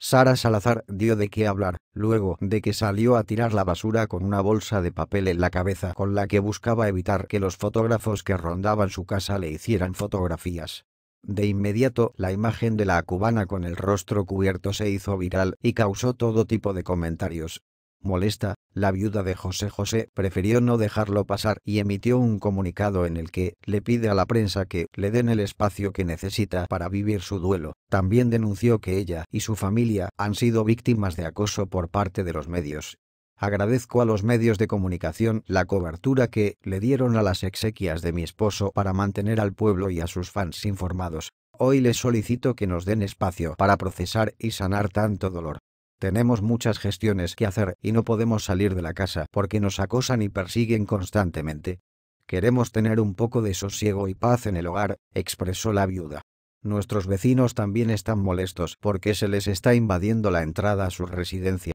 Sara Salazar dio de qué hablar, luego de que salió a tirar la basura con una bolsa de papel en la cabeza con la que buscaba evitar que los fotógrafos que rondaban su casa le hicieran fotografías. De inmediato, la imagen de la cubana con el rostro cubierto se hizo viral y causó todo tipo de comentarios, Molesta, la viuda de José José prefirió no dejarlo pasar y emitió un comunicado en el que le pide a la prensa que le den el espacio que necesita para vivir su duelo. También denunció que ella y su familia han sido víctimas de acoso por parte de los medios. Agradezco a los medios de comunicación la cobertura que le dieron a las exequias de mi esposo para mantener al pueblo y a sus fans informados. Hoy les solicito que nos den espacio para procesar y sanar tanto dolor. Tenemos muchas gestiones que hacer y no podemos salir de la casa porque nos acosan y persiguen constantemente. Queremos tener un poco de sosiego y paz en el hogar, expresó la viuda. Nuestros vecinos también están molestos porque se les está invadiendo la entrada a su residencia.